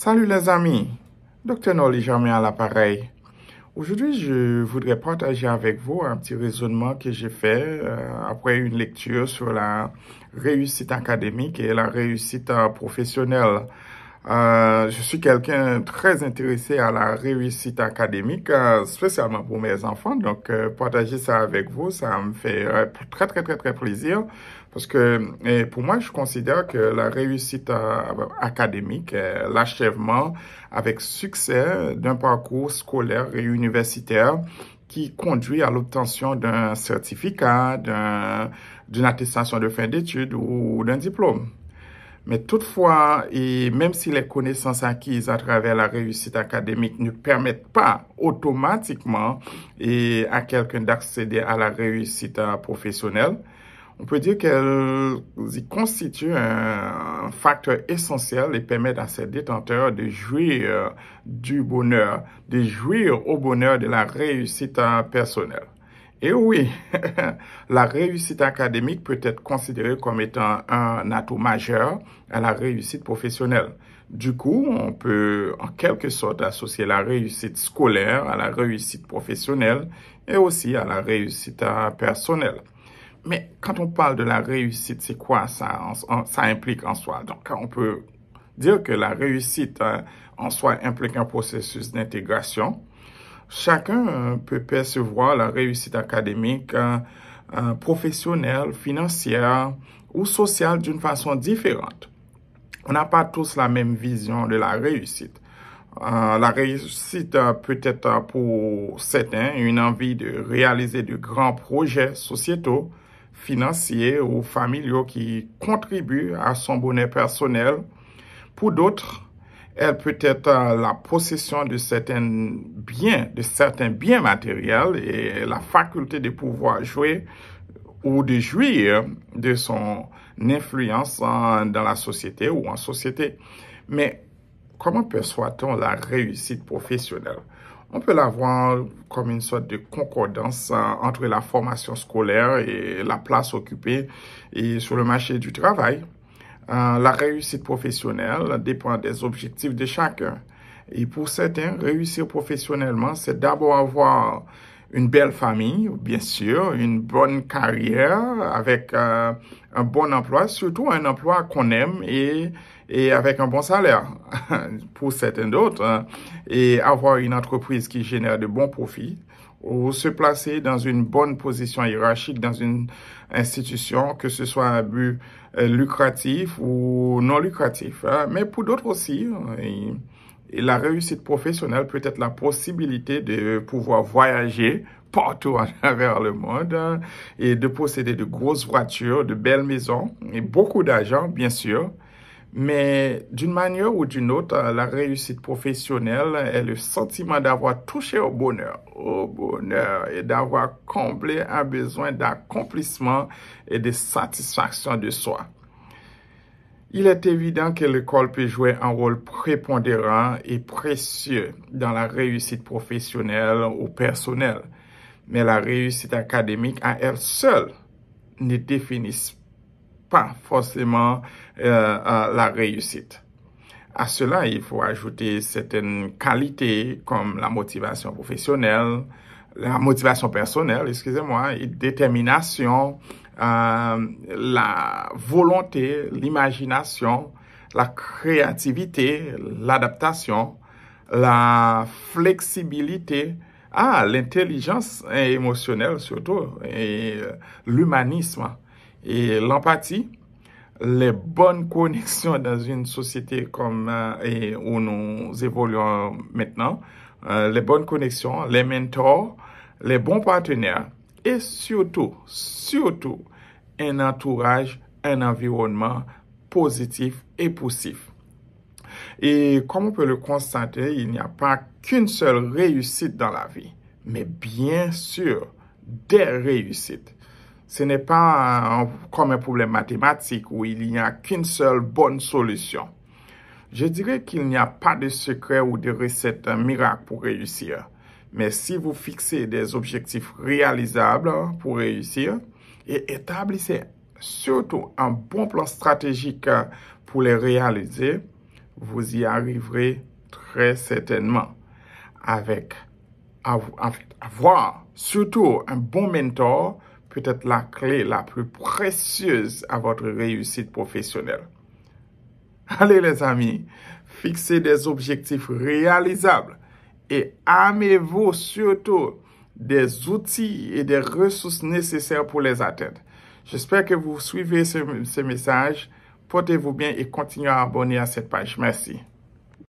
Salut les amis, Docteur Noli Jamia à l'appareil. Aujourd'hui, je voudrais partager avec vous un petit raisonnement que j'ai fait euh, après une lecture sur la réussite académique et la réussite euh, professionnelle. Euh, je suis quelqu'un très intéressé à la réussite académique, euh, spécialement pour mes enfants. Donc, euh, partager ça avec vous, ça me fait très, très, très, très plaisir. Parce que pour moi, je considère que la réussite académique, l'achèvement avec succès d'un parcours scolaire et universitaire, qui conduit à l'obtention d'un certificat, d'une attestation de fin d'études ou d'un diplôme. Mais toutefois, et même si les connaissances acquises à travers la réussite académique ne permettent pas automatiquement à quelqu'un d'accéder à la réussite euh, professionnelle, on peut dire qu'elles y constituent un facteur essentiel et permettent à ces détenteurs de jouir euh, du bonheur, de jouir au bonheur de la réussite euh, personnelle. Et eh oui, la réussite académique peut être considérée comme étant un atout majeur à la réussite professionnelle. Du coup, on peut en quelque sorte associer la réussite scolaire à la réussite professionnelle et aussi à la réussite personnelle. Mais quand on parle de la réussite, c'est quoi ça, ça implique en soi? Donc, on peut dire que la réussite hein, en soi implique un processus d'intégration, chacun euh, peut percevoir la réussite académique, euh, euh, professionnelle, financière ou sociale d'une façon différente. On n'a pas tous la même vision de la réussite. la réussite peut être pour certains une envie de réaliser de grands projets sociétaux, financiers ou familiaux qui contribuent à son bonheur personnel. Pour d'autres, elle peut être euh, la possession de certains biens, de certains biens matériels et la faculté de pouvoir jouer ou de jouir de son influence dans la société ou en société. Mais comment perçoit-on la réussite professionnelle? On peut la voir comme une sorte de concordance euh, entre la formation scolaire et la place occupée et sur le marché du travail. Euh, la réussite professionnelle dépend des objectifs de chacun. Et pour certains, réussir professionnellement, c'est d'abord avoir une belle famille, bien sûr, une bonne carrière avec euh, un bon emploi, surtout un emploi qu'on aime et, et avec un bon salaire pour certains d'autres, hein, et avoir une entreprise qui génère de bons profits ou se placer dans une bonne position hiérarchique dans une institution, que ce soit à but euh, lucratif ou non lucratif. Hein. Mais pour d'autres aussi, hein, la réussite professionnelle peut être la possibilité de pouvoir voyager partout à travers le monde hein, et de posséder de grosses voitures, de belles maisons et beaucoup d'argent, bien sûr. Mais d'une manière ou d'une autre, la réussite professionnelle est le sentiment d'avoir touché au bonheur, au bonheur et d'avoir comblé un besoin d'accomplissement et de satisfaction de soi. Il est évident que l'école peut jouer un rôle prépondérant et précieux dans la réussite professionnelle ou personnelle, mais la réussite académique à elle seule ne définit pas forcément euh, euh, la réussite. À cela, il faut ajouter certaines qualités comme la motivation professionnelle, la motivation personnelle, excusez-moi, et détermination, euh, la volonté, l'imagination, la créativité, l'adaptation, la flexibilité, ah, l'intelligence émotionnelle surtout, et l'humanisme et l'empathie, les bonnes connexions dans une société comme euh, où nous évoluons maintenant, euh, les bonnes connexions, les mentors, les bons partenaires et surtout, surtout, un entourage, un environnement positif et poussif. Et comme on peut le constater, il n'y a pas qu'une seule réussite dans la vie, mais bien sûr des réussites. Ce n'est pas comme un problème mathématique où il n'y a qu'une seule bonne solution. Je dirais qu'il n'y a pas de secret ou de recette miracle pour réussir. Mais si vous fixez des objectifs réalisables pour réussir et établissez surtout un bon plan stratégique pour les réaliser, vous y arriverez très certainement avec avoir surtout un bon mentor peut-être la clé la plus précieuse à votre réussite professionnelle. Allez les amis, fixez des objectifs réalisables et armez-vous surtout des outils et des ressources nécessaires pour les atteindre. J'espère que vous suivez ce, ce message. Portez-vous bien et continuez à abonner à cette page. Merci.